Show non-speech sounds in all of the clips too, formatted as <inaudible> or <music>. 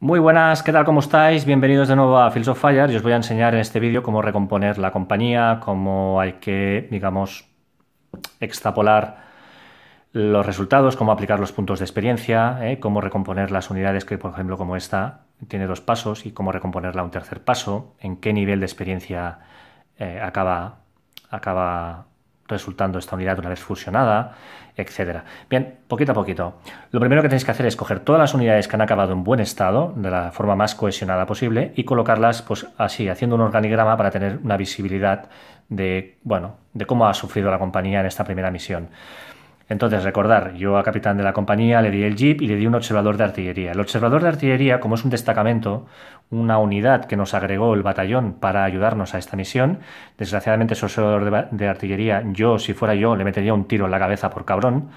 Muy buenas, ¿qué tal? ¿Cómo estáis? Bienvenidos de nuevo a Fields of Fire y os voy a enseñar en este vídeo cómo recomponer la compañía, cómo hay que, digamos, extrapolar los resultados, cómo aplicar los puntos de experiencia, ¿eh? cómo recomponer las unidades que, por ejemplo, como esta, tiene dos pasos y cómo recomponerla un tercer paso, en qué nivel de experiencia eh, acaba, acaba resultando esta unidad una vez fusionada, etc. Bien, poquito a poquito. Lo primero que tenéis que hacer es coger todas las unidades que han acabado en buen estado, de la forma más cohesionada posible, y colocarlas pues, así, haciendo un organigrama para tener una visibilidad de, bueno, de cómo ha sufrido la compañía en esta primera misión. Entonces, recordar, yo a capitán de la compañía le di el jeep y le di un observador de artillería. El observador de artillería, como es un destacamento, una unidad que nos agregó el batallón para ayudarnos a esta misión, desgraciadamente ese observador de, artillería, yo si fuera yo le metería un tiro en la cabeza por cabrón,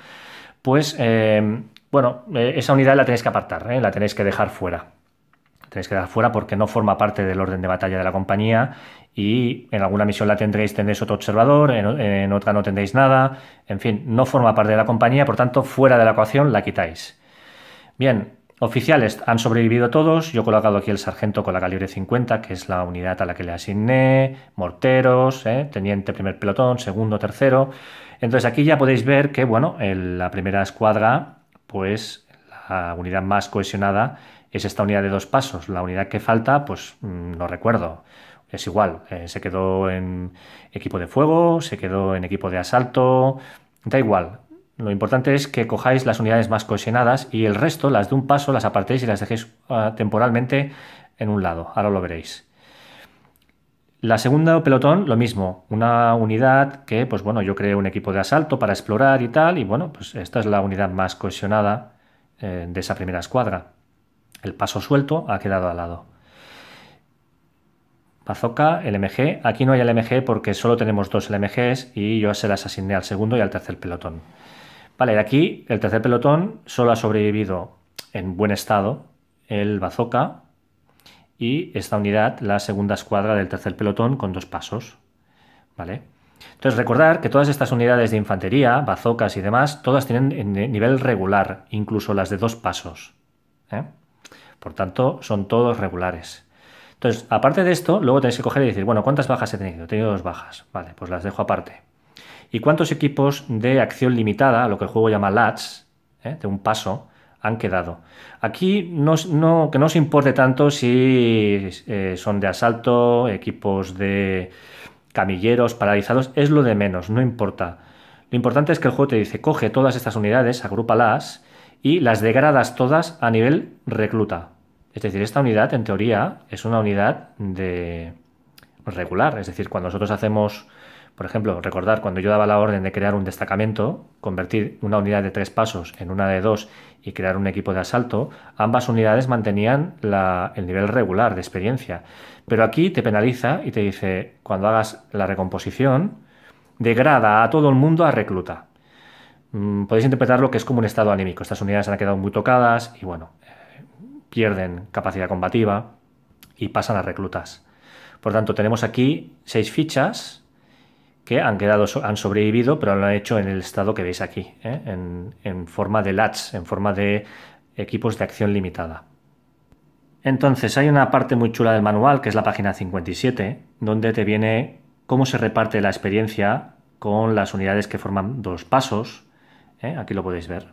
pues eh, bueno, eh, esa unidad la tenéis que apartar, eh, la tenéis que dejar fuera tenéis que dar fuera porque no forma parte del orden de batalla de la compañía y en alguna misión la tendréis, tendréis otro observador, en, otra no tendréis nada, en fin, no forma parte de la compañía, por tanto, fuera de la ecuación la quitáis. Bien, Oficiales han sobrevivido todos. Yo he colocado aquí el sargento con la calibre 50, que es la unidad a la que le asigné, morteros, eh, teniente primer pelotón, segundo, tercero. Entonces aquí ya podéis ver que, bueno, la primera escuadra, pues la unidad más cohesionada es esta unidad de dos pasos. La unidad que falta, pues mm, no recuerdo. Es igual, eh, se quedó en equipo de fuego, se quedó en equipo de asalto, da igual. Lo importante es que cojáis las unidades más cohesionadas y el resto, las de un paso, las apartéis y las dejéis ah, temporalmente en un lado. Ahora lo veréis. La segunda pelotón, lo mismo, una unidad que, pues bueno, yo creé un equipo de asalto para explorar y tal, y bueno, pues esta es la unidad más cohesionada eh, de esa primera escuadra. El paso suelto ha quedado al lado. Bazooka, LMG. Aquí no hay LMG porque solo tenemos dos LMGs y yo se las asigné al segundo y al tercer pelotón. Vale, aquí el tercer pelotón solo ha sobrevivido en buen estado el Bazooka y esta unidad, la segunda escuadra del tercer pelotón con dos pasos. Vale. Entonces, recordar que todas estas unidades de infantería, bazocas y demás, todas tienen eh, nivel regular, incluso las de dos pasos. ¿eh? Por tanto, son todos regulares. Entonces, aparte de esto, luego tenéis que coger y decir, bueno, ¿cuántas bajas he tenido? He tenido dos bajas. Vale, pues las dejo aparte. ¿Y cuántos equipos de acción limitada, lo que el juego llama LATS, eh, de un paso, han quedado? Aquí no, que no os importe tanto si eh, son de asalto, equipos de camilleros, paralizados, es lo de menos, no importa. Lo importante es que el juego te dice, coge todas estas unidades, agrúpalas y las degradas todas a nivel recluta. Es decir, esta unidad en teoría es una unidad de regular, es decir, cuando nosotros hacemos, por ejemplo, recordar cuando yo daba la orden de crear un destacamento, convertir una unidad de tres pasos en una de dos y crear un equipo de asalto, ambas unidades mantenían el nivel regular de experiencia. Pero aquí te penaliza y te dice, cuando hagas la recomposición, degrada a todo el mundo a recluta. Mm, podéis interpretarlo que es como un estado anímico. Estas unidades han quedado muy tocadas y bueno, eh, pierden capacidad combativa y pasan a reclutas. Por tanto, tenemos aquí seis fichas que han, quedado, han sobrevivido, pero lo han hecho en el estado que veis aquí, ¿eh? en, en, forma de LATs, en forma de equipos de acción limitada. Entonces, hay una parte muy chula del manual, que es la página 57, donde te viene cómo se reparte la experiencia con las unidades que forman dos pasos, ¿Eh? aquí lo podéis ver.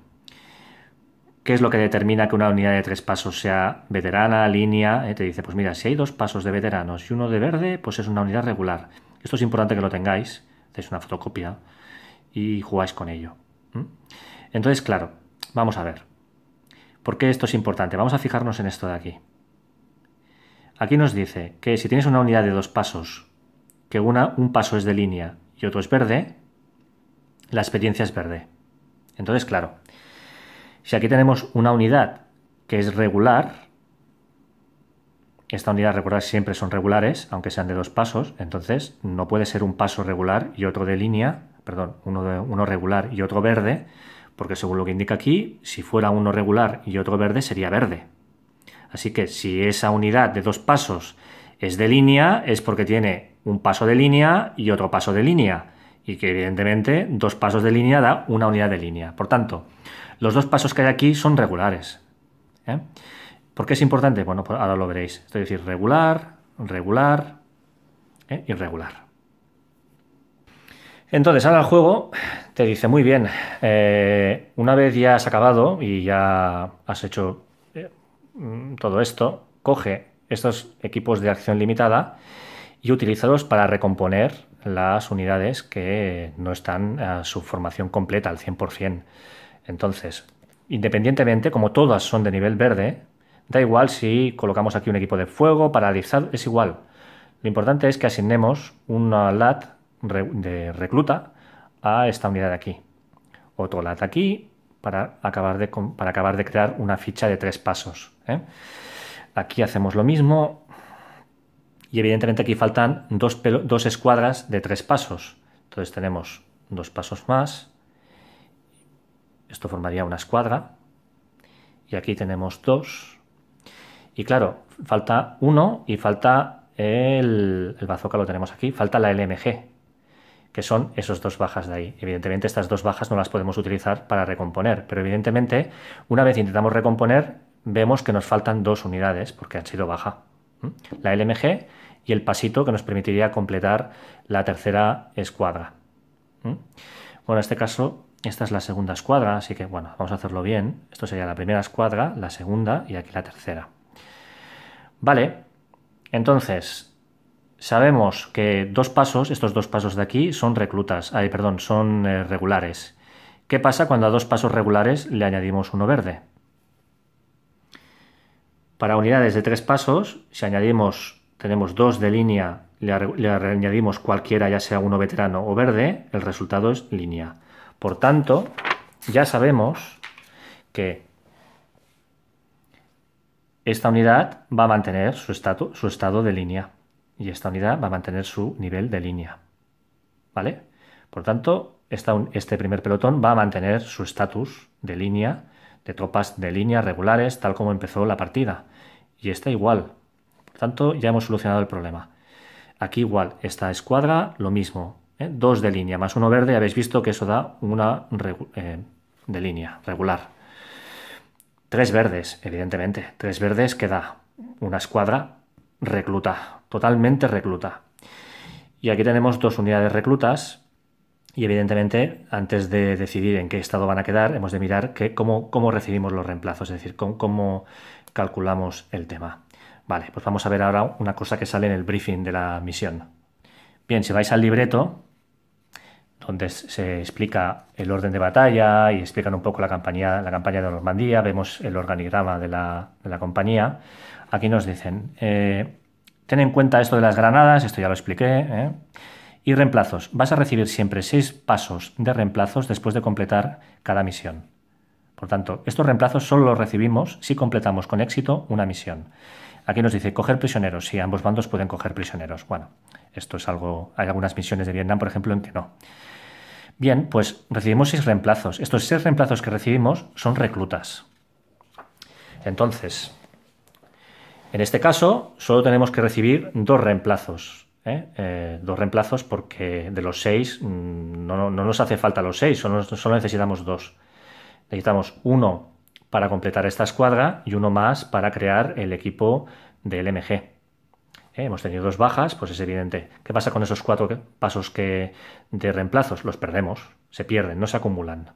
¿Qué es lo que determina que una unidad de tres pasos sea veterana, línea? ¿Eh? Te dice, pues mira, si hay dos pasos de veteranos y uno de verde, pues es una unidad regular. Esto es importante que lo tengáis, hacéis una fotocopia y jugáis con ello. ¿Mm? Entonces, claro, vamos a ver. ¿Por qué esto es importante? Vamos a fijarnos en esto de aquí. Aquí nos dice que si tienes una unidad de dos pasos, que una, un paso es de línea y otro es verde, la experiencia es verde. Entonces, claro, si aquí tenemos una unidad que es regular, esta unidad, recordad, siempre son regulares, aunque sean de dos pasos, entonces no puede ser un paso regular y otro de línea, perdón, uno, uno regular y otro verde, porque según lo que indica aquí, si fuera uno regular y otro verde, sería verde. Así que si esa unidad de dos pasos es de línea, es porque tiene un paso de línea y otro paso de línea y que evidentemente dos pasos de línea da una unidad de línea. Por tanto, los dos pasos que hay aquí son regulares. ¿eh? ¿Por qué es importante? Bueno, pues ahora lo veréis. Es decir, regular, regular, ¿eh? irregular. Entonces, ahora el juego te dice, muy bien, eh, una vez ya has acabado y ya has hecho eh, todo esto, coge estos equipos de acción limitada y utilízalos para recomponer las unidades que no están a su formación completa al 100%. Entonces, independientemente, como todas son de nivel verde, da igual si colocamos aquí un equipo de fuego, paralizado, es igual. Lo importante es que asignemos una lat de recluta a esta unidad de aquí. Otro lat aquí para acabar de, para acabar de crear una ficha de tres pasos. ¿eh? Aquí hacemos lo mismo, y evidentemente aquí faltan dos, dos escuadras de tres pasos. Entonces tenemos dos pasos más. Esto formaría una escuadra. Y aquí tenemos dos. Y claro, falta uno y falta el, el bazooka, lo tenemos aquí. Falta la LMG, que son esos dos bajas de ahí. Evidentemente estas dos bajas no las podemos utilizar para recomponer, pero evidentemente una vez intentamos recomponer vemos que nos faltan dos unidades porque han sido bajas. ¿Mm? la LMG y el pasito que nos permitiría completar la tercera escuadra. ¿Mm? Bueno, en este caso, esta es la segunda escuadra, así que bueno, vamos a hacerlo bien. Esto sería la primera escuadra, la segunda y aquí la tercera. Vale, entonces, sabemos que dos pasos, estos dos pasos de aquí, son reclutas, ay, perdón, son eh, regulares. ¿Qué pasa cuando a dos pasos regulares le añadimos uno verde? Para unidades de tres pasos, si añadimos, tenemos dos de línea, le, añadimos cualquiera, ya sea uno veterano o verde, el resultado es línea. Por tanto, ya sabemos que esta unidad va a mantener su, estado, su estado de línea y esta unidad va a mantener su nivel de línea. ¿Vale? Por tanto, este primer pelotón va a mantener su estatus de línea de tropas de línea regulares tal como empezó la partida. Y está igual. Por tanto, ya hemos solucionado el problema. Aquí igual, esta escuadra lo mismo. ¿eh? Dos de línea más uno verde, habéis visto que eso da una eh, de línea regular. Tres verdes, evidentemente. Tres verdes que da una escuadra recluta, totalmente recluta. Y aquí tenemos dos unidades reclutas y evidentemente, antes de decidir en qué estado van a quedar, hemos de mirar cómo, recibimos los reemplazos, es decir, cómo, calculamos el tema. Vale, pues vamos a ver ahora una cosa que sale en el briefing de la misión. Bien, si vais al libreto, donde se explica el orden de batalla y explican un poco la campaña, la campaña de Normandía, vemos el organigrama de la, compañía. Aquí nos dicen, eh, ten en cuenta esto de las granadas, esto ya lo expliqué, ¿eh? y reemplazos. Vas a recibir siempre seis pasos de reemplazos después de completar cada misión. Por tanto, estos reemplazos solo los recibimos si completamos con éxito una misión. Aquí nos dice coger prisioneros. Sí, ambos bandos pueden coger prisioneros. Bueno, esto es algo. Hay algunas misiones de Vietnam, por ejemplo, en que no. Bien, pues recibimos seis reemplazos. Estos seis reemplazos que recibimos son reclutas. Entonces, en este caso, solo tenemos que recibir dos reemplazos dos ¿eh? Eh, reemplazos porque de los seis mm, no, nos hace falta los seis, solo, necesitamos dos. Necesitamos uno para completar esta escuadra y uno más para crear el equipo del MG. ¿Eh? Hemos tenido dos bajas, pues es evidente. ¿Qué pasa con esos cuatro pasos de reemplazos? Los perdemos, se pierden, no se acumulan.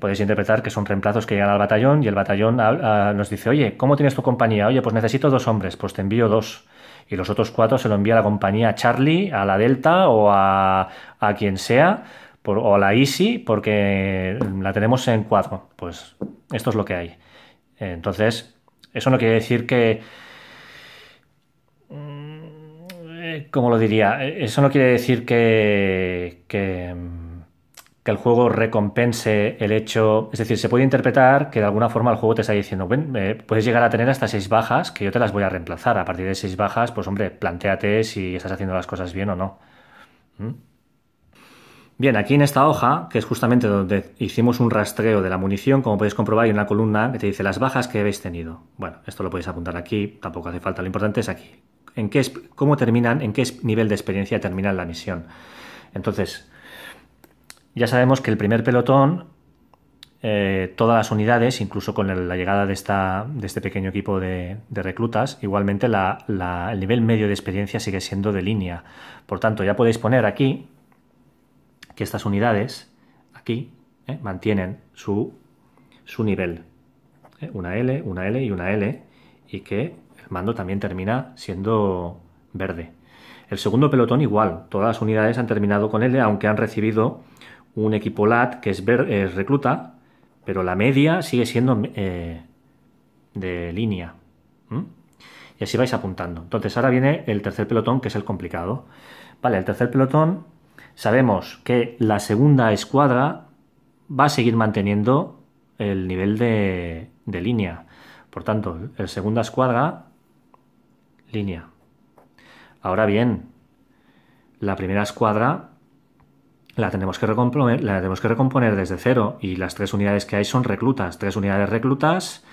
Podéis interpretar que son reemplazos que llegan al batallón y el batallón nos dice, oye, ¿cómo tienes tu compañía? Oye, pues necesito dos hombres, pues te envío dos y los otros cuatro se lo envía a la compañía Charlie, a la Delta o a, quien sea, o a la Easy, porque la tenemos en cuatro. Pues esto es lo que hay. Entonces, eso no quiere decir que... Mm, eh, ¿Cómo lo diría? Eh, eso no quiere decir que mm, que el juego recompense el hecho. Es decir, se puede interpretar que de alguna forma el juego te está diciendo, bueno, eh, puedes llegar a tener hasta seis bajas que yo te las voy a reemplazar. A partir de seis bajas, pues hombre, planteate si estás haciendo las cosas bien o no. ¿Mm? Bien, aquí en esta hoja, que es justamente donde hicimos un rastreo de la munición, como podéis comprobar, hay una columna que te dice las bajas que habéis tenido. Bueno, esto lo podéis apuntar aquí, tampoco hace falta, lo importante es aquí. En qué, cómo terminan, en qué nivel de experiencia terminan la misión. Entonces, ya sabemos que el primer pelotón, eh, todas las unidades, incluso con la llegada de, esta, de este pequeño equipo de, reclutas, igualmente el nivel medio de experiencia sigue siendo de línea. Por tanto, ya podéis poner aquí que estas unidades, aquí, eh, mantienen su, nivel. Eh, una L, una L y una L. Y que el mando también termina siendo verde. El segundo pelotón igual, todas las unidades han terminado con L, aunque han recibido un equipo LAT que es, ver, es eh, recluta, pero la media sigue siendo eh, de línea. Y así vais apuntando. Entonces ahora viene el tercer pelotón, que es el complicado. Vale, el tercer pelotón, sabemos que la segunda escuadra va a seguir manteniendo el nivel de, de línea. Por tanto, el segunda escuadra, línea. Ahora bien, la primera escuadra la tenemos, que recomponer, tenemos que recomponer desde cero y las tres unidades que hay son reclutas, tres unidades reclutas,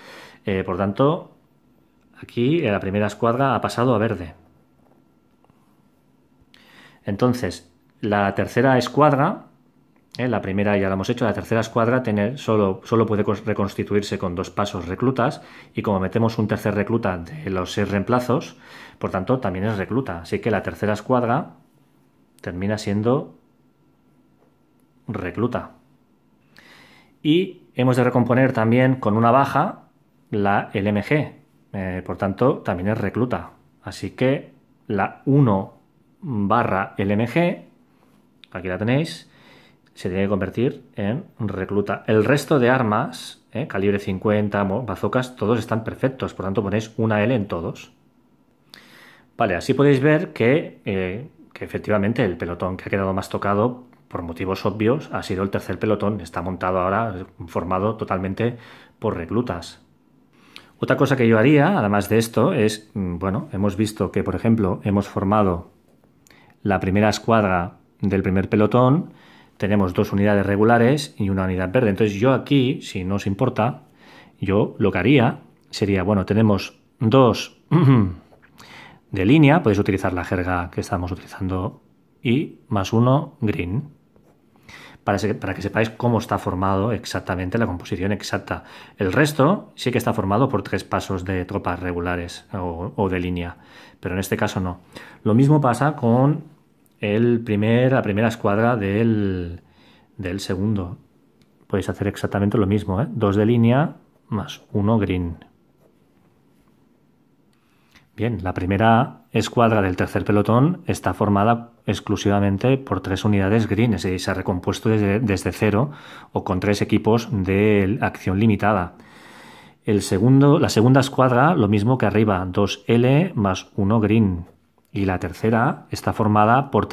eh, por tanto, aquí eh, la primera escuadra ha pasado a verde. Entonces, la tercera escuadra, eh, la primera ya la hemos hecho, la tercera escuadra solo, solo puede reconstituirse con dos pasos reclutas y como metemos un tercer recluta en los seis reemplazos, por tanto también es recluta. Así que la tercera escuadra termina siendo recluta. Y hemos de recomponer también con una baja la LMG, eh, por tanto también es recluta. Así que la 1 barra LMG, aquí la tenéis, se tiene que convertir en recluta. El resto de armas, eh, calibre 50, bazocas, todos están perfectos, por tanto ponéis una L en todos. Vale, así podéis ver que, eh, que efectivamente el pelotón que ha quedado más tocado por motivos obvios, ha sido el tercer pelotón. Está montado ahora, formado totalmente por reclutas. Otra cosa que yo haría, además de esto, es, mm, bueno, hemos visto que, por ejemplo, hemos formado la primera escuadra del primer pelotón, tenemos dos unidades regulares y una unidad verde. Entonces yo aquí, si no os importa, yo lo que haría sería, bueno, tenemos dos <clears throat> de línea, podéis utilizar la jerga que estamos utilizando, y más uno green para, que sepáis cómo está formado exactamente la composición exacta. El resto sí que está formado por tres pasos de tropas regulares o, de línea, pero en este caso no. Lo mismo pasa con el primer, la primera escuadra del, segundo. Podéis hacer exactamente lo mismo, ¿eh? dos de línea más uno green. Bien, la primera escuadra del tercer pelotón está formada exclusivamente por tres unidades green, es decir, se ha recompuesto desde, cero o con tres equipos de acción limitada. El segundo, la segunda escuadra, lo mismo que arriba, dos l más uno green. Y la tercera está formada por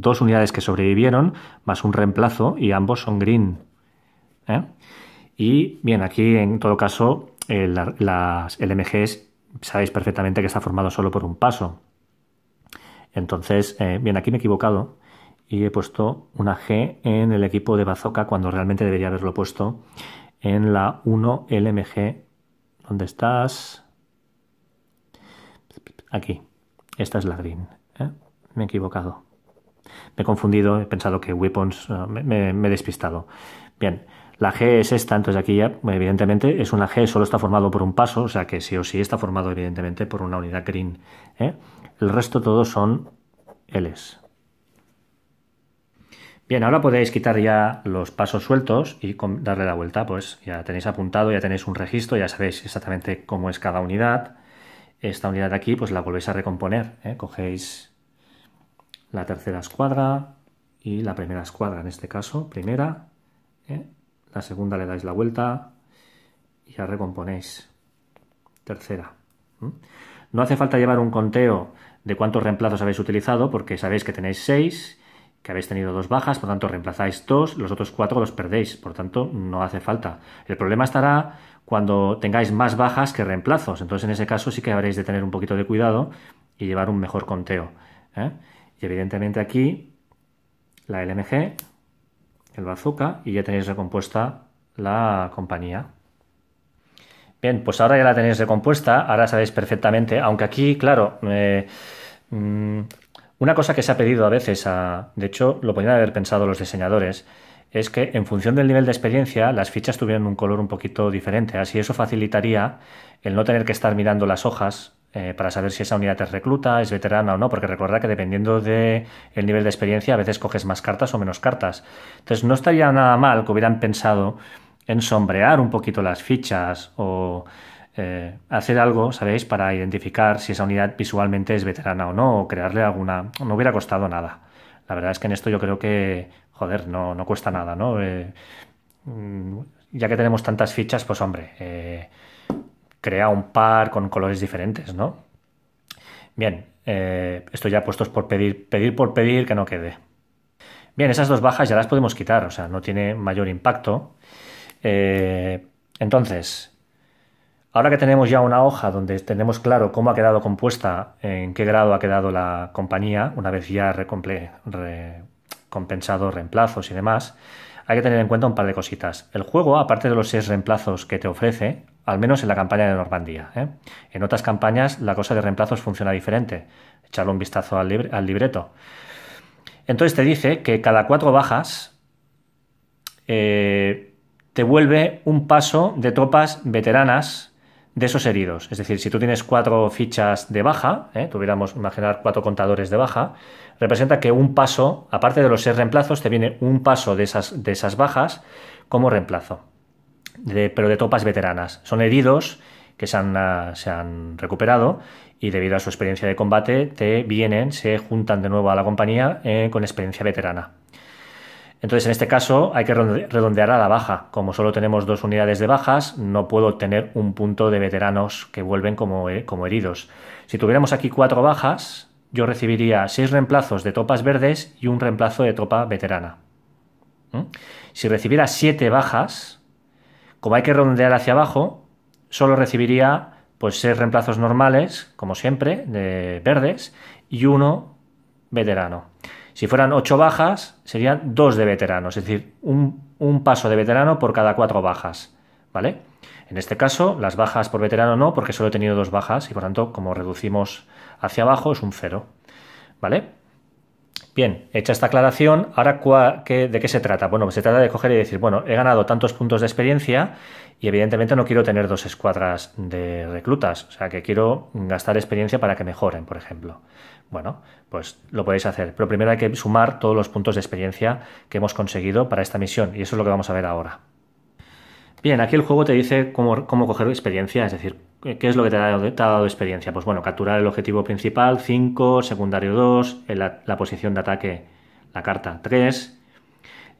dos unidades que sobrevivieron, más un reemplazo, y ambos son green. ¿eh? Y bien, aquí en todo caso, eh, las, LMGs sabéis perfectamente que está formado solo por un paso. Entonces, eh, bien, aquí me he equivocado y he puesto una G en el equipo de Bazooka cuando realmente debería haberlo puesto en la 1LMG. ¿Dónde estás? Aquí. Esta es la green. ¿eh? Me he equivocado. Me he confundido, he pensado que weapons, ah, me he despistado. Bien, la G es esta, entonces aquí ya, evidentemente, es una G, solo está formado por un paso, o sea que sí o sí está formado, evidentemente, por una unidad green. ¿eh? El resto todos son Ls. Bien, ahora podéis quitar ya los pasos sueltos y darle la vuelta, pues ya tenéis apuntado, ya tenéis un registro, ya sabéis exactamente cómo es cada unidad. Esta unidad de aquí, pues la volvéis a recomponer. ¿eh? Cogéis la tercera escuadra y la primera escuadra, en este caso, primera. ¿eh? La segunda le dais la vuelta y ya recomponéis. Tercera. No hace falta llevar un conteo de cuántos reemplazos habéis utilizado porque sabéis que tenéis seis, que habéis tenido dos bajas, por tanto reemplazáis dos, los otros cuatro los perdéis, por tanto no hace falta. El problema estará cuando tengáis más bajas que reemplazos, entonces en ese caso sí que habréis de tener un poquito de cuidado y llevar un mejor conteo. ¿eh? Y evidentemente aquí la LMG el bazooka y ya tenéis recompuesta la compañía. Bien, pues ahora ya la tenéis recompuesta, ahora sabéis perfectamente, aunque aquí, claro, eh, mm, una cosa que se ha pedido a veces, de hecho lo podrían haber pensado los diseñadores, es que en función del nivel de experiencia las fichas tuvieran un color un poquito diferente, así eso facilitaría el no tener que estar mirando las hojas eh, para saber si esa unidad es recluta, es veterana o no, porque recuerda que dependiendo del nivel de experiencia a veces coges más cartas o menos cartas. Entonces no estaría nada mal que hubieran pensado en sombrear un poquito las fichas o eh, hacer algo, ¿sabéis?, para identificar si esa unidad visualmente es veterana o no, o crearle alguna... No hubiera costado nada. La verdad es que en esto yo creo que, joder, no, no cuesta nada, ¿no? Eh, mm, ya que tenemos tantas fichas, pues hombre crea un par con colores diferentes, ¿no? Bien, eh, esto ya puestos por pedir, pedir por pedir que no quede. Bien, esas dos bajas ya las podemos quitar, o sea, no tiene mayor impacto. Eh, entonces, ahora que tenemos ya una hoja donde tenemos claro cómo ha quedado compuesta, en qué grado ha quedado la compañía, una vez ya recomple, recompensado reemplazos y demás, hay que tener en cuenta un par de cositas. El juego, aparte de los seis reemplazos que te ofrece, al menos en la campaña de Normandía. ¿eh? En otras campañas la cosa de reemplazos funciona diferente. Echarle un vistazo al, al libreto. Entonces te dice que cada cuatro bajas eh, te vuelve un paso de tropas veteranas de esos heridos. Es decir, si tú tienes cuatro fichas de baja, ¿eh? tuviéramos imaginar cuatro contadores de baja, representa que un paso, aparte de los seis reemplazos, te viene un paso de esas, de esas bajas como reemplazo pero de tropas veteranas. Son heridos que ah, se han, recuperado y debido a su experiencia de combate te vienen, se juntan de nuevo a la compañía eh, con experiencia veterana. Entonces, en este caso, hay que redondear a la baja. Como solo tenemos dos unidades de bajas, no puedo tener un punto de veteranos que vuelven como, eh, heridos. Si tuviéramos aquí cuatro bajas, yo recibiría seis reemplazos de tropas verdes y un reemplazo de tropa veterana. ¿Mm? Si recibiera siete bajas, como hay que redondear hacia abajo, solo recibiría pues seis reemplazos normales, como siempre, de verdes, y uno veterano. Si fueran ocho bajas, serían dos de veteranos, es decir, un, paso de veterano por cada cuatro bajas. ¿Vale? En este caso, las bajas por veterano no, porque solo he tenido dos bajas y por tanto, como reducimos hacia abajo, es un cero. ¿Vale? Bien, hecha esta aclaración, ahora de qué se trata. Bueno, pues se trata de coger y decir, bueno, he ganado tantos puntos de experiencia y evidentemente no quiero tener dos escuadras de reclutas, o sea que quiero gastar experiencia para que mejoren, por ejemplo. Bueno, pues lo podéis hacer, pero primero hay que sumar todos los puntos de experiencia que hemos conseguido para esta misión y eso es lo que vamos a ver ahora. Bien, aquí el juego te dice cómo coger experiencia, es decir, ¿Qué es lo que te ha, dado, experiencia? Pues bueno, capturar el objetivo principal, 5, secundario 2, eh, la, posición de ataque, la carta 3.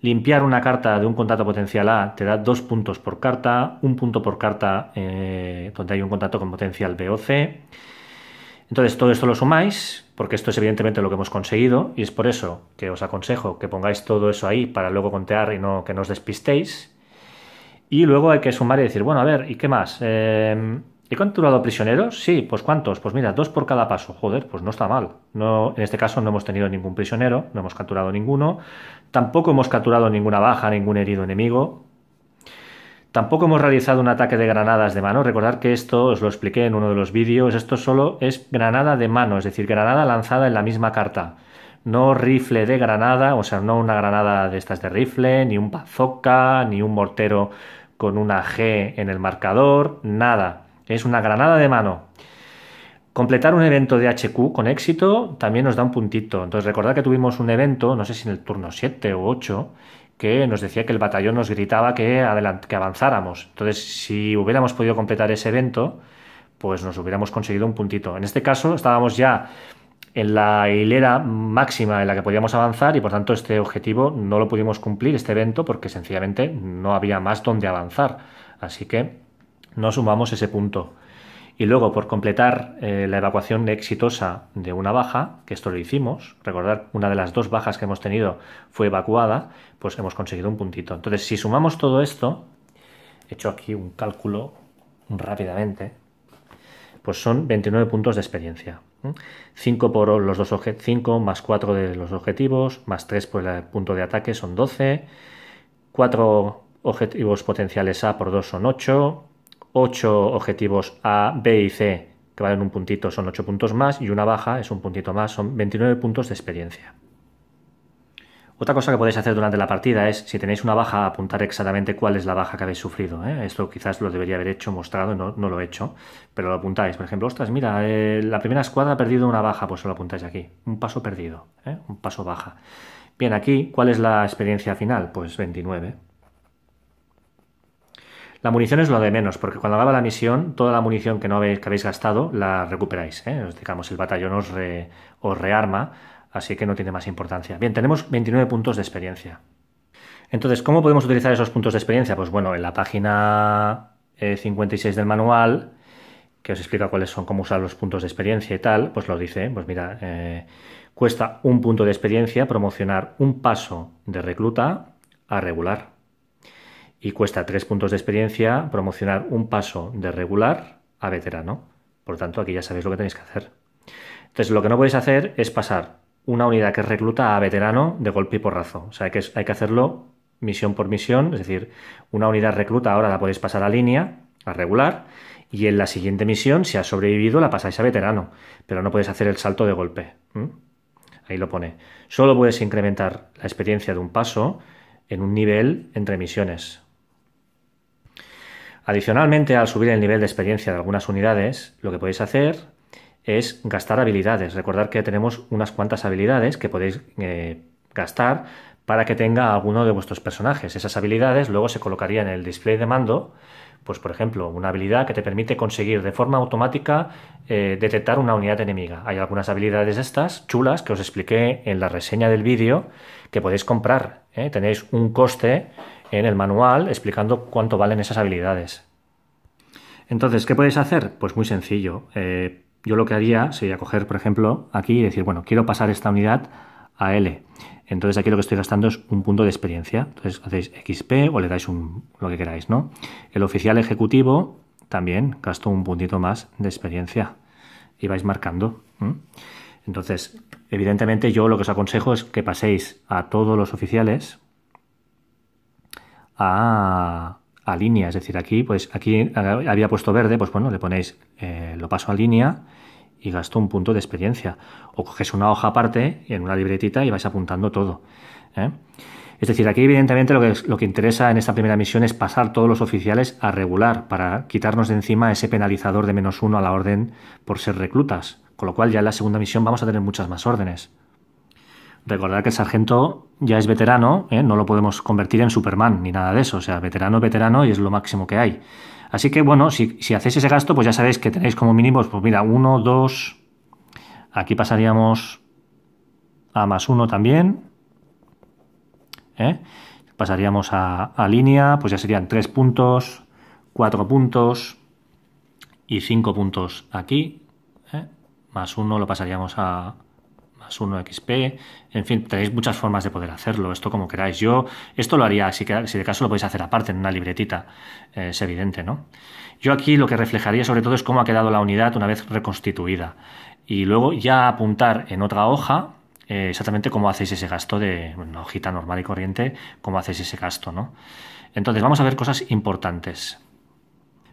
Limpiar una carta de un contacto potencial A te da 2 puntos por carta, un punto por carta eh, donde hay un contacto con potencial B o C. Entonces todo esto lo sumáis, porque esto es evidentemente lo que hemos conseguido, y es por eso que os aconsejo que pongáis todo eso ahí para luego contear y no que nos os despistéis. Y luego hay que sumar y decir, bueno, a ver, ¿y qué más? Eh, ¿He capturado prisioneros? Sí, pues ¿cuántos? Pues mira, dos por cada paso. Joder, pues no está mal. No, en este caso no hemos tenido ningún prisionero, no hemos capturado ninguno. Tampoco hemos capturado ninguna baja, ningún herido enemigo. Tampoco hemos realizado un ataque de granadas de mano. Recordad que esto os lo expliqué en uno de los vídeos. Esto solo es granada de mano, es decir, granada lanzada en la misma carta. No rifle de granada, o sea, no una granada de estas de rifle, ni un bazooka, ni un mortero con una G en el marcador, nada es una granada de mano. Completar un evento de HQ con éxito también nos da un puntito. Entonces recordad que tuvimos un evento, no sé si en el turno 7 o 8, que nos decía que el batallón nos gritaba que, que avanzáramos. Entonces si hubiéramos podido completar ese evento, pues nos hubiéramos conseguido un puntito. En este caso estábamos ya en la hilera máxima en la que podíamos avanzar y por tanto este objetivo no lo pudimos cumplir, este evento, porque sencillamente no había más donde avanzar. Así que no sumamos ese punto. Y luego, por completar eh, la evacuación exitosa de una baja, que esto lo hicimos, recordar, una de las dos bajas que hemos tenido fue evacuada, pues hemos conseguido un puntito. Entonces, si sumamos todo esto, he hecho aquí un cálculo rápidamente, pues son 29 puntos de experiencia. 5 por los dos 5 más 4 de los objetivos, más 3 por el punto de ataque son 12, 4 objetivos potenciales A por 2 son 8, 8 objetivos A, B y C, que valen un puntito, son 8 puntos más, y una baja es un puntito más, son 29 puntos de experiencia. Otra cosa que podéis hacer durante la partida es, si tenéis una baja, apuntar exactamente cuál es la baja que habéis sufrido. ¿eh? Esto quizás lo debería haber hecho, mostrado, no, lo he hecho, pero lo apuntáis. Por ejemplo, ostras, mira, eh, la primera escuadra ha perdido una baja, pues lo apuntáis aquí. Un paso perdido, ¿eh? un paso baja. Bien, aquí, ¿cuál es la experiencia final? Pues 29. La munición es lo de menos, porque cuando acaba la misión, toda la munición que no habéis, que habéis gastado la recuperáis. ¿eh? Os, digamos, el batallón os, rearma, así que no tiene más importancia. Bien, tenemos 29 puntos de experiencia. Entonces, ¿cómo podemos utilizar esos puntos de experiencia? Pues bueno, en la página 56 eh, del manual, que os explica cuáles son, cómo usar los puntos de experiencia y tal, pues lo dice, pues mira, eh, cuesta un punto de experiencia promocionar un paso de recluta a regular y cuesta tres puntos de experiencia promocionar un paso de regular a veterano. Por tanto, aquí ya sabéis lo que tenéis que hacer. Entonces, lo que no podéis hacer es pasar una unidad que recluta a veterano de golpe y porrazo. O sea, que hay que hacerlo misión por misión, es decir, una unidad recluta ahora la podéis pasar a línea, a regular, y en la siguiente misión, si ha sobrevivido, la pasáis a veterano, pero no podéis hacer el salto de golpe. Ahí lo pone. Solo puedes incrementar la experiencia de un paso en un nivel entre misiones. Adicionalmente, al subir el nivel de experiencia de algunas unidades, lo que podéis hacer es gastar habilidades. Recordad que tenemos unas cuantas habilidades que podéis eh, gastar para que tenga alguno de vuestros personajes. Esas habilidades luego se colocarían en el display de mando, pues por ejemplo, una habilidad que te permite conseguir de forma automática eh, detectar una unidad enemiga. Hay algunas habilidades estas chulas que os expliqué en la reseña del vídeo que podéis comprar. ¿eh? Tenéis un coste en el manual explicando cuánto valen esas habilidades. Entonces, ¿qué podéis hacer? Pues muy sencillo. Eh, yo lo que haría sería coger, por ejemplo, aquí y decir, bueno, quiero pasar esta unidad a L. Entonces aquí lo que estoy gastando es un punto de experiencia. Entonces hacéis XP o le dais un, lo que queráis, ¿no? El oficial ejecutivo también gasto un puntito más de experiencia. Y vais marcando. Entonces, evidentemente yo lo que os aconsejo es que paséis a todos los oficiales a, línea. Es decir, aquí, pues aquí eh, había puesto verde, pues bueno, le ponéis, eh, lo paso a línea y gasto un punto de experiencia. O coges una hoja aparte en una libretita y vais apuntando todo. ¿eh? Es decir, aquí evidentemente lo que, lo que interesa en esta primera misión es pasar todos los oficiales a regular para quitarnos de encima ese penalizador de menos uno a la orden por ser reclutas. Con lo cual ya en la segunda misión vamos a tener muchas más órdenes. Recordad que el sargento ya es veterano, ¿eh? no lo podemos convertir en Superman ni nada de eso. O sea, veterano, veterano y es lo máximo que hay. Así que bueno, si, hacéis ese gasto, pues ya sabéis que tenéis como mínimos, pues mira, uno, dos. Aquí pasaríamos a más uno también. ¿eh? Pasaríamos a, línea, pues ya serían tres puntos, cuatro puntos y cinco puntos aquí. ¿eh? Más uno lo pasaríamos a, 1xp, en fin, tenéis muchas formas de poder hacerlo, esto como queráis. Yo esto lo haría, si, si de caso lo podéis hacer aparte, en una libretita, eh, es evidente, ¿no? Yo aquí lo que reflejaría sobre todo es cómo ha quedado la unidad una vez reconstituida y luego ya apuntar en otra hoja eh, exactamente cómo hacéis ese gasto de una hojita normal y corriente, cómo hacéis ese gasto, ¿no? Entonces vamos a ver cosas importantes.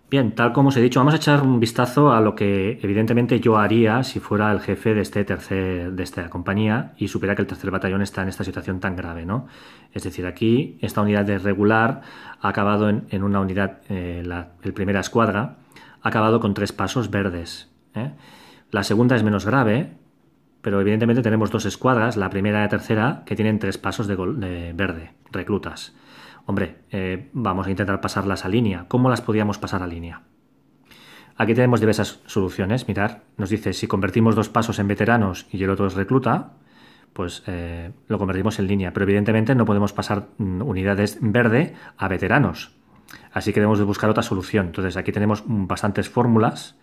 Bien, tal como os he dicho, vamos a echar un vistazo a lo que evidentemente yo haría si fuera el jefe de, este tercer, de esta compañía y supiera que el tercer batallón está en esta situación tan grave. ¿no? Es decir, aquí esta unidad de regular ha acabado en, una unidad, eh, la primera escuadra, ha acabado con tres pasos verdes. ¿eh? La segunda es menos grave, pero evidentemente tenemos dos escuadras, la primera y la tercera, que tienen tres pasos de verde, reclutas. Hombre, eh, vamos a intentar pasarlas a línea. ¿Cómo las podíamos pasar a línea? Aquí tenemos diversas soluciones. Mirar, nos dice si convertimos dos pasos en veteranos y el otro es recluta, pues eh, lo convertimos en línea. Pero evidentemente no podemos pasar mm, unidades verde a veteranos. Así que debemos buscar otra solución. Entonces aquí tenemos bastantes fórmulas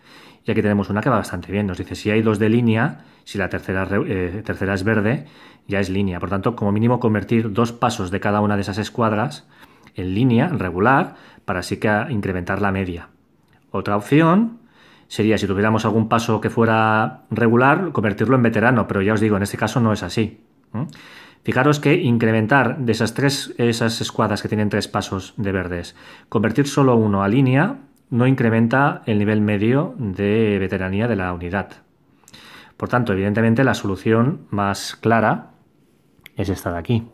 y aquí tenemos una que va bastante bien. Nos dice si hay dos de línea, si la tercera, eh, tercera es verde, ya es línea. Por tanto, como mínimo convertir dos pasos de cada una de esas escuadras en línea, regular, para así que incrementar la media. Otra opción sería si tuviéramos algún paso que fuera regular, convertirlo en veterano, pero ya os digo, en este caso no es así. Fijaros que incrementar de esas tres esas escuadras que tienen tres pasos de verdes, convertir solo uno a línea no incrementa el nivel medio de veteranía de la unidad. Por tanto, evidentemente la solución más clara es esta de aquí.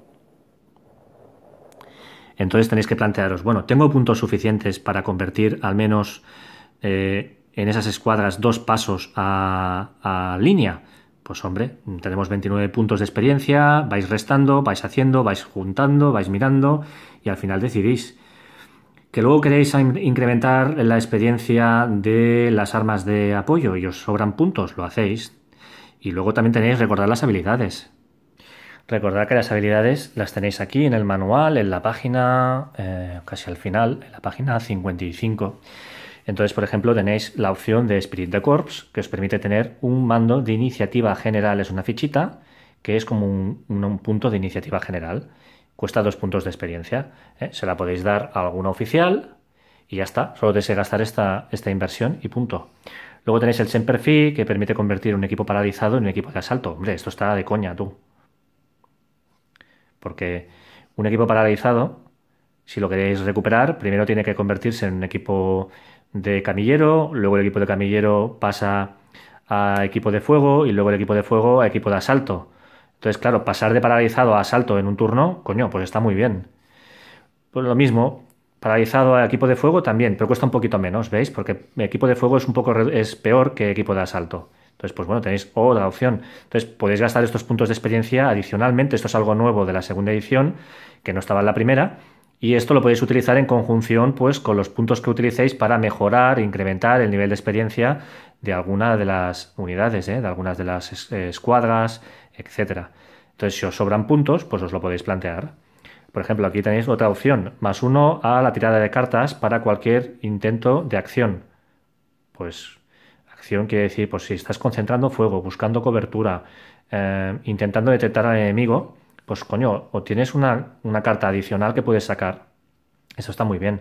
Entonces tenéis que plantearos, bueno, ¿tengo puntos suficientes para convertir al menos eh, en esas escuadras dos pasos a, a línea? Pues hombre, tenemos 29 puntos de experiencia, vais restando, vais haciendo, vais juntando, vais mirando y al final decidís que luego queréis incrementar la experiencia de las armas de apoyo y os sobran puntos, lo hacéis. Y luego también tenéis recordar las habilidades. Recordad que las habilidades las tenéis aquí en el manual, en la página, eh, casi al final, en la página 55. Entonces, por ejemplo, tenéis la opción de Spirit de Corps, que os permite tener un mando de iniciativa general, es una fichita, que es como un punto de iniciativa general cuesta dos puntos de experiencia. ¿eh? Se la podéis dar a alguna oficial y ya está. Solo tenéis que gastar esta, esta inversión y punto. Luego tenéis el Semper Fi, que permite convertir un equipo paralizado en un equipo de asalto. Hombre, esto está de coña, tú. Porque un equipo paralizado, si lo queréis recuperar, primero tiene que convertirse en un equipo de camillero, luego el equipo de camillero pasa a equipo de fuego y luego el equipo de fuego a equipo de asalto. Entonces, claro, pasar de paralizado a asalto en un turno, coño, pues está muy bien. Pues lo mismo, paralizado a equipo de fuego también, pero cuesta un poquito menos, ¿veis? Porque equipo de fuego es un poco es peor que equipo de asalto. Entonces, pues bueno, tenéis otra opción. Entonces, podéis gastar estos puntos de experiencia adicionalmente. Esto es algo nuevo de la segunda edición, que no estaba en la primera. Y esto lo podéis utilizar en conjunción pues, con los puntos que utilicéis para mejorar, incrementar el nivel de experiencia de alguna de las unidades, ¿eh? de algunas de las eh, escuadras, etc. Entonces, si os sobran puntos, pues os lo podéis plantear. Por ejemplo, aquí tenéis otra opción, más uno a la tirada de cartas para cualquier intento de acción. Pues acción quiere decir, pues si estás concentrando fuego, buscando cobertura, eh, intentando detectar al enemigo, pues coño, o tienes una, carta adicional que puedes sacar. Eso está muy bien.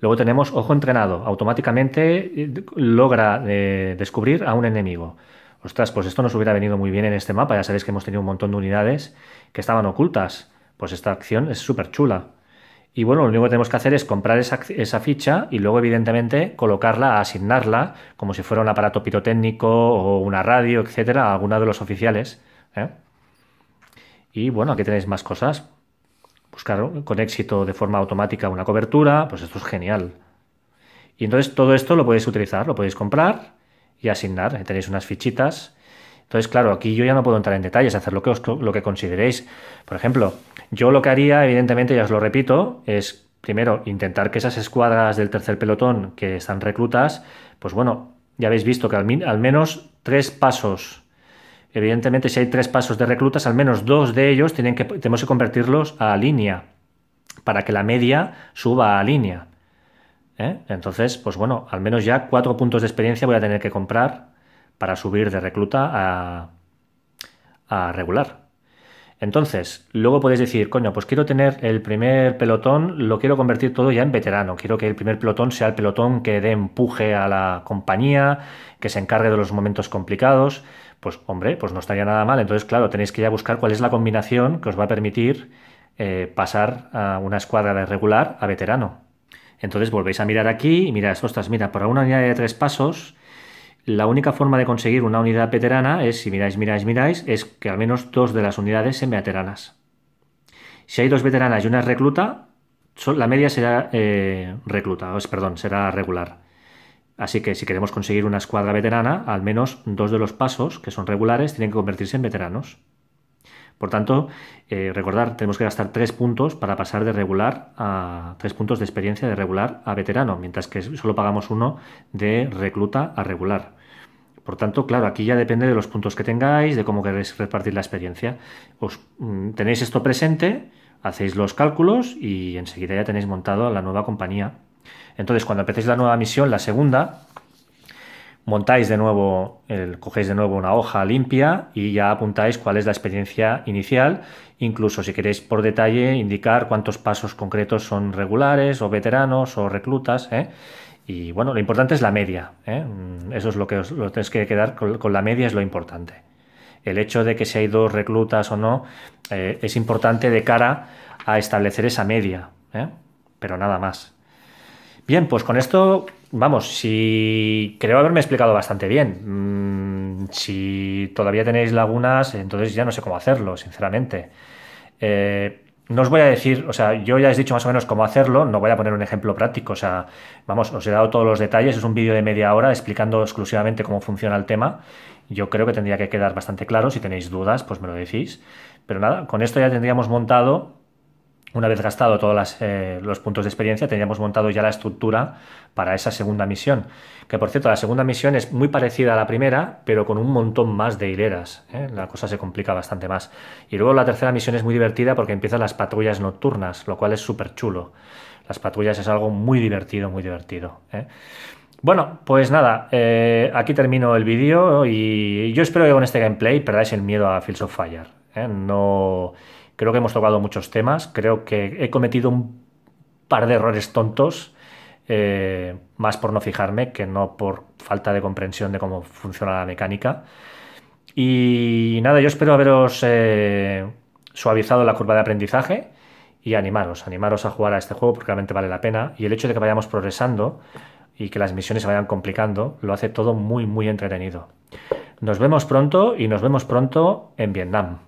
Luego tenemos ojo entrenado. Automáticamente eh, logra eh, descubrir a un enemigo. Ostras, pues esto nos hubiera venido muy bien en este mapa. Ya sabéis que hemos tenido un montón de unidades que estaban ocultas. Pues esta acción es súper chula. Y bueno, lo único que tenemos que hacer es comprar esa, ficha y luego, evidentemente, colocarla, asignarla, como si fuera un aparato pirotécnico o una radio, etcétera, a alguno de los oficiales. ¿eh? Y bueno, aquí tenéis más cosas. Buscar pues con éxito de forma automática una cobertura, pues esto es genial. Y entonces todo esto lo podéis utilizar, lo podéis comprar y asignar. Tenéis unas fichitas. Entonces, claro, aquí yo ya no puedo entrar en detalles, hacer lo que, lo que consideréis. Por ejemplo, yo lo que haría, evidentemente, ya os lo repito, es primero intentar que esas escuadras del tercer pelotón que están reclutas, pues bueno, ya habéis visto que al menos tres pasos Evidentemente, si hay tres pasos de reclutas, al menos dos de ellos tienen que, tenemos que convertirlos a línea para que la media suba a línea. ¿eh? Entonces, pues bueno, al menos ya cuatro puntos de experiencia voy a tener que comprar para subir de recluta a, a regular. Entonces, luego podéis decir, coño, pues quiero tener el primer pelotón, lo quiero convertir todo ya en veterano, quiero que el primer pelotón sea el pelotón que dé empuje a la compañía, que se encargue de los momentos complicados, pues hombre, pues no estaría nada mal. Entonces, claro, tenéis que ya buscar cuál es la combinación que os va a permitir eh, pasar a una escuadra de regular a veterano. Entonces volvéis a mirar aquí y miráis, ostras, mira, por una unidad de tres pasos la única forma de conseguir una unidad veterana es, si miráis, miráis, miráis, es que al menos dos de las unidades sean veteranas. Si hay dos veteranas y una recluta, la media será eh, recluta, perdón, será regular. Así que si queremos conseguir una escuadra veterana, al menos dos de los pasos, que son regulares, tienen que convertirse en veteranos. Por tanto, eh, recordar, tenemos que gastar tres puntos para pasar de regular a tres puntos de experiencia de regular a veterano, mientras que solo pagamos uno de recluta a regular. Por tanto, claro, aquí ya depende de los puntos que tengáis, de cómo queréis repartir la experiencia. Os, mm, tenéis esto presente, hacéis los cálculos y enseguida ya tenéis montado la nueva compañía. Entonces, cuando empecéis la nueva misión, la segunda, montáis de nuevo, cogéis de nuevo una hoja limpia y ya apuntáis cuál es la experiencia inicial. Incluso si queréis por detalle indicar cuántos pasos concretos son regulares o veteranos o reclutas. ¿eh? Y bueno, lo importante es la media. ¿eh? Mm, eso es lo que os lo tenéis que quedar con, la media, es lo importante. El hecho de que si hay dos reclutas o no eh, es importante de cara a establecer esa media, ¿eh? pero nada más. Bien, pues con esto, vamos, si creo haberme explicado bastante bien. Mm, si todavía tenéis lagunas, entonces ya no sé cómo hacerlo, sinceramente no os voy a decir, o sea, yo ya os he dicho más o menos cómo hacerlo, no voy a poner un ejemplo práctico, o sea, vamos, os he dado todos los detalles, es un vídeo de media hora explicando exclusivamente cómo funciona el tema, yo creo que tendría que quedar bastante claro, si tenéis dudas, pues me lo decís, pero nada, con esto ya tendríamos montado una vez gastado todos eh, los puntos de experiencia, teníamos montado ya la estructura para esa segunda misión. Que por cierto, la segunda misión es muy parecida a la primera, pero con un montón más de hileras. ¿eh? La cosa se complica bastante más. Y luego la tercera misión es muy divertida porque empiezan las patrullas nocturnas, lo cual es súper chulo. Las patrullas es algo muy divertido, muy divertido. ¿eh? Bueno, pues nada, aquí termino el vídeo y yo espero que con este gameplay perdáis el miedo a Fields of Fire. No Creo que hemos tocado muchos temas, creo que he cometido un par de errores tontos, eh, más por no fijarme que no por falta de comprensión de cómo funciona la mecánica. Y nada, yo espero haberos eh, suavizado la curva de aprendizaje y animaros, animaros a jugar a este juego porque realmente vale la pena. Y el hecho de que vayamos progresando y que las misiones se vayan complicando lo hace todo muy, muy entretenido. Nos vemos pronto y nos vemos pronto en Vietnam.